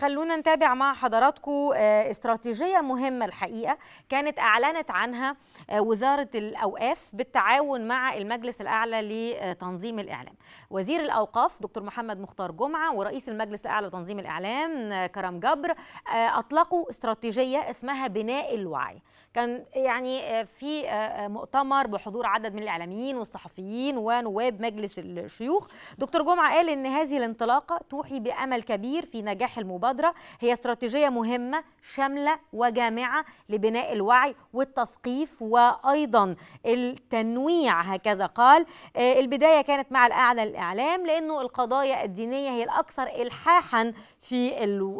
خلونا نتابع مع حضراتكم آه، استراتيجية مهمة الحقيقة كانت أعلنت عنها آه، وزارة الأوقاف بالتعاون مع المجلس الأعلى لتنظيم الإعلام وزير الأوقاف دكتور محمد مختار جمعة ورئيس المجلس الأعلى لتنظيم الإعلام آه، كرم جبر أطلقوا استراتيجية اسمها بناء الوعي كان يعني في مؤتمر بحضور عدد من الإعلاميين والصحفيين ونواب مجلس الشيوخ دكتور جمعة قال إن هذه الانطلاقة توحي بأمل كبير في نجاح المبادرة المبادرة هي استراتيجية مهمة شاملة وجامعة لبناء الوعي والتثقيف وأيضا التنويع هكذا قال آه، البداية كانت مع الأعلى الإعلام لأنه القضايا الدينية هي الأكثر إلحاحا في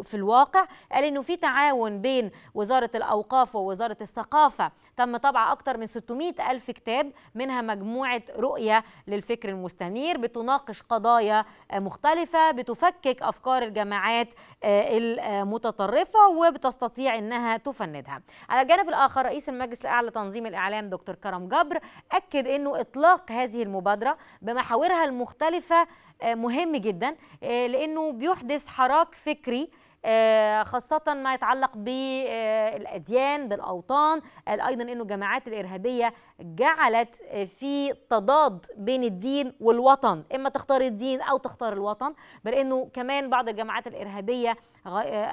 في الواقع قال انه في تعاون بين وزاره الاوقاف ووزاره الثقافه تم طبع اكثر من 600 الف كتاب منها مجموعه رؤيه للفكر المستنير بتناقش قضايا مختلفه بتفكك افكار الجماعات آه، المتطرفة وبتستطيع أنها تفندها على الجانب الآخر رئيس المجلس الأعلى تنظيم الإعلام دكتور كرم جبر أكد أنه إطلاق هذه المبادرة بمحاورها المختلفة آه، مهم جدا آه، لأنه بيحدث حراك فكري آه، خاصة ما يتعلق بالأديان بالأوطان قال أيضا أنه جماعات الإرهابية جعلت في تضاد بين الدين والوطن إما تختار الدين أو تختار الوطن بل أنه كمان بعض الجماعات الإرهابية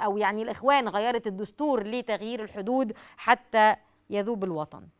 أو يعني الإخوان غيرت الدستور لتغيير الحدود حتى يذوب الوطن